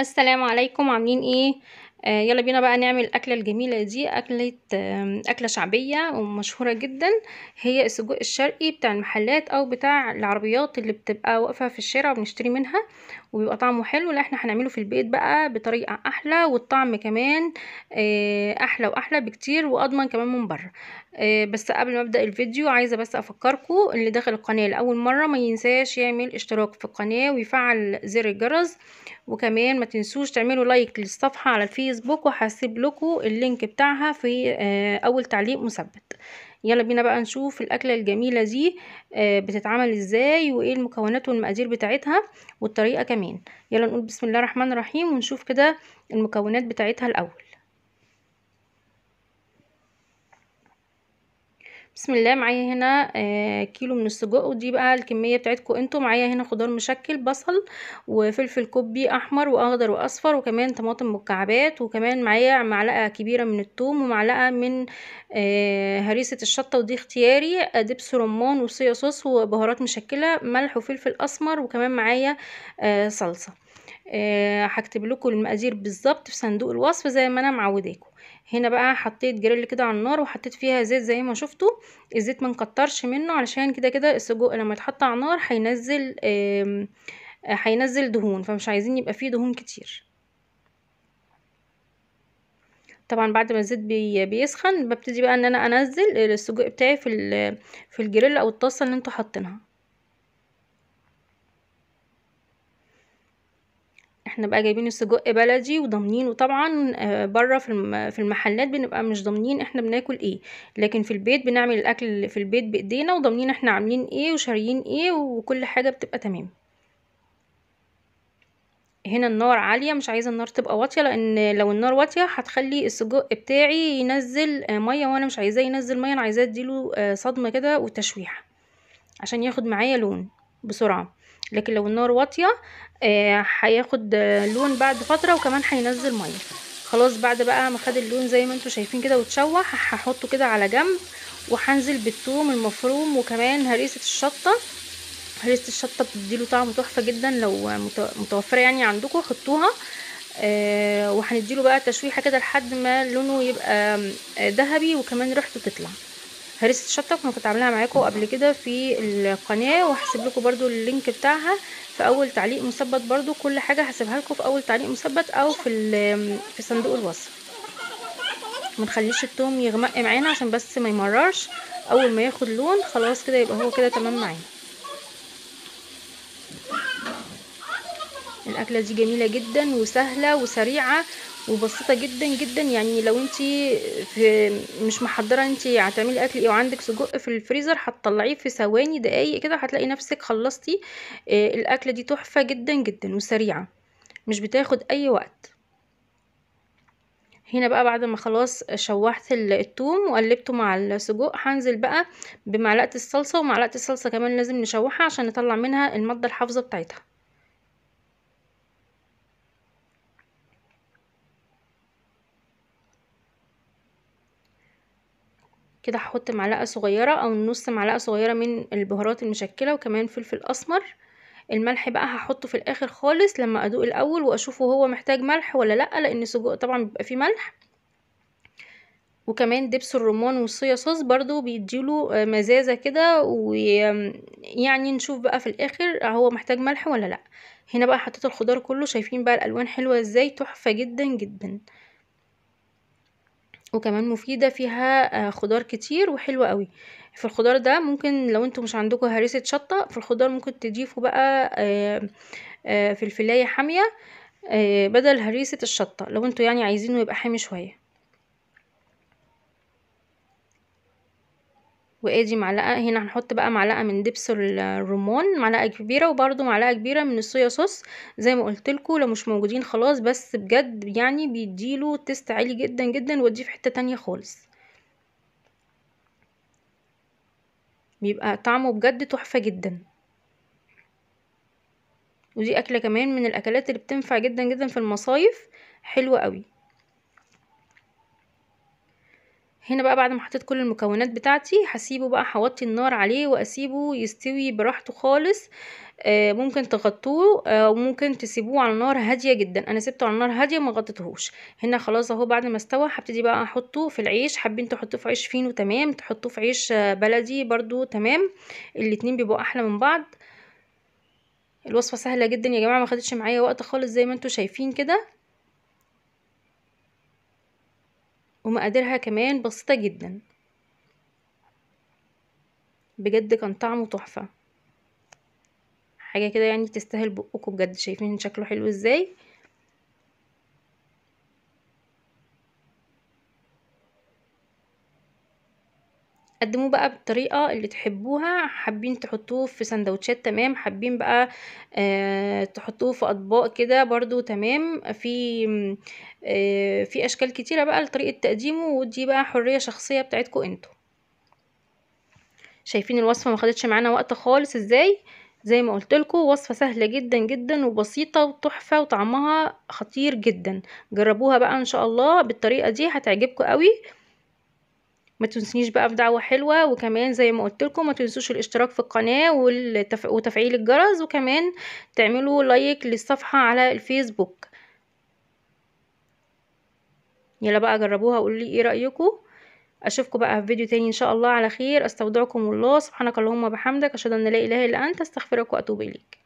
السلام عليكم عاملين ايه آه، يلا بينا بقى نعمل الاكله الجميله دي اكله اكله شعبيه ومشهوره جدا هي السجق الشرقي بتاع المحلات او بتاع العربيات اللي بتبقى واقفه في الشارع وبنشتري منها وبيبقى طعمه حلو لا احنا هنعمله في البيت بقى بطريقه احلى والطعم كمان آه، احلى واحلى بكتير واضمن كمان من بره آه، بس قبل ما ابدا الفيديو عايزه بس افكركم اللي داخل القناه لاول مره ما ينساش يعمل اشتراك في القناه ويفعل زر الجرس وكمان ما تنسوش تعملوا لايك للصفحه على الفيس الفيسبوك وهسيب لكم اللينك بتاعها في آه، اول تعليق مثبت يلا بينا بقى نشوف الاكله الجميله دي آه، بتتعمل ازاي وايه المكونات والمقادير بتاعتها والطريقه كمان يلا نقول بسم الله الرحمن الرحيم ونشوف كده المكونات بتاعتها الاول بسم الله معايا هنا آه، كيلو من السجق ودي بقى الكميه بتاعتكم انتوا معايا هنا خضار مشكل بصل وفلفل كوبي احمر واخضر واصفر وكمان طماطم مكعبات وكمان معايا معلقه كبيره من الثوم ومعلقه من آه، هريسه الشطه ودي اختياري آه، دبس رمان وصيا صوص وبهارات مشكله ملح وفلفل اسمر وكمان معايا صلصه هكتب لكم المقادير بالظبط في صندوق الوصف زي ما انا معوداكم هنا بقى حطيت جريل كده على النار وحطيت فيها زيت زي ما شفتوا الزيت منكترش منه علشان كده كده السجق لما يتحط على النار هينزل هينزل دهون فمش عايزين يبقى فيه دهون كتير طبعا بعد ما الزيت بي بيسخن ببتدي بقى ان انا انزل السجق بتاعي في في الجريل او الطاسه اللي انتوا حاطينها احنا بقى جايبين السجق بلدي وضامنينه طبعا آه، بره في المحلات بنبقى مش ضامنين احنا بناكل ايه لكن في البيت بنعمل الاكل في البيت بايدينا وضامنين احنا عاملين ايه وشاريين ايه وكل حاجه بتبقى تمام هنا النار عالية مش عايزة النار تبقى واطية لان لو النار واطية هتخلي السجق بتاعي ينزل آه، مية وانا مش عايزاه ينزل مية انا عايزاه اديله آه، صدمة كده وتشويحة عشان ياخد معايا لون بسرعة لكن لو النار واطية آه، هياخد لون بعد فتره وكمان هينزل ميه خلاص بعد بقى ما خد اللون زي ما انتوا شايفين كده وتشوح هحطه كده على جنب وهنزل بالثوم المفروم وكمان هريسه الشطه هريسه الشطه بتديله طعم تحفه جدا لو متوفره يعني عندكم حطوها آه وهنديله بقى تشويحه كده لحد ما لونه يبقى آه، ذهبي وكمان ريحته تطلع هرسة الشطة كنت عاملاها معاكم قبل كده في القناة وهسيب لكم برده اللينك بتاعها في اول تعليق مثبت برده كل حاجة هسيبها لكم في اول تعليق مثبت او في في صندوق الوصف ما نخليش التوم يغمق معانا عشان بس ما يمررش اول ما ياخد لون خلاص كده يبقى هو كده تمام معانا الاكله دي جميله جدا وسهله وسريعه وبسيطه جدا جدا يعني لو انت في مش محضره انت هتعملي اكل ايه وعندك سجق في الفريزر هتطلعيه في ثواني دقايق كده هتلاقي نفسك خلصتي آه الاكله دي تحفه جدا جدا وسريعه مش بتاخد اي وقت هنا بقى بعد ما خلاص شوحت الثوم وقلبته مع السجق هنزل بقى بمعلقه الصلصه ومعلقه الصلصه كمان لازم نشوحها عشان نطلع منها الماده الحافظه بتاعتها كده هحط معلقة صغيرة او نص معلقة صغيرة من البهارات المشكلة وكمان فلفل اسمر الملح بقى هحطه في الاخر خالص لما ادوق الاول واشوفه هو محتاج ملح ولا لا لان السجق طبعا بيبقى فيه ملح وكمان دبس الرمان والصويا صوص برضو بيديله آه، مزازة كده ويعني نشوف بقى في الاخر هو محتاج ملح ولا لا هنا بقى حطيت الخضار كله شايفين بقى الالوان حلوة ازاي تحفة جدا جدا وكمان مفيدة فيها آه، خضار كتير وحلوة قوي في الخضار ده ممكن لو انتم مش عندكم هريسة شطة في الخضار ممكن تضيفوا بقى آه، آه، فلفلاية حامية بدل هريسة الشطة لو انتم يعني عايزينه يبقى حامي شوية وادي معلقة هنا هنحط بقى معلقة من دبس الرمان معلقة كبيرة وبرده معلقة كبيرة من الصويا صوص زي ما لكم لو مش موجودين خلاص بس بجد يعني بيديله تيست عالي جدا جدا وديه في حتة تانية خالص بيبقى طعمه بجد تحفة جدا ودي اكلة كمان من الاكلات اللي بتنفع جدا جدا في المصايف حلوة قوي هنا بقى بعد ما حطيت كل المكونات بتاعتي هسيبه بقى هوطي النار عليه واسيبه يستوي براحته خالص آه، ممكن تغطوه آه، وممكن تسيبوه على نار هاديه جدا انا سبته على نار هاديه ما غطيتهوش هنا خلاص اهو بعد ما استوى هبتدي بقى احطه في العيش حابين تحطوه في عيش فينو تمام تحطوه في عيش آه، بلدي برضو تمام الاتنين بيبقوا احلى من بعض الوصفه سهله جدا يا جماعه ما خدتش معايا وقت خالص زي ما انتم شايفين كده ومقاديرها كمان بسيطة جدا بجد كان طعمه تحفة حاجة كده يعني تستاهل بقكم بجد شايفين شكله حلو ازاي قدموه بقى بالطريقة اللي تحبوها حابين تحطوه في سندوتشات تمام حابين بقى آه، تحطوه في اطباق كده برضو تمام في آه، في اشكال كتيرة بقى لطريقة تقديمه ودي بقى حرية شخصية بتاعتكم انتوا شايفين الوصفة ما خدتش معانا وقت خالص ازاي زي ما قلت وصفه سهله جدا جدا وبسيطه وتحفه وطعمها خطير جدا جربوها بقى ان شاء الله بالطريقه دي هتعجبكم قوي ما تنسنيش بقى بدعوة حلوة وكمان زي ما قلت لكم ما تنسوش الاشتراك في القناة والتف... وتفعيل الجرس وكمان تعملوا لايك للصفحة على الفيسبوك يلا بقى جربوها وقولوا لي ايه رأيكم اشوفكم بقى في فيديو تاني ان شاء الله على خير استودعكم الله سبحانك اللهم وبحمدك اشهد ان لا اله الا انت استغفرك واتوب اليك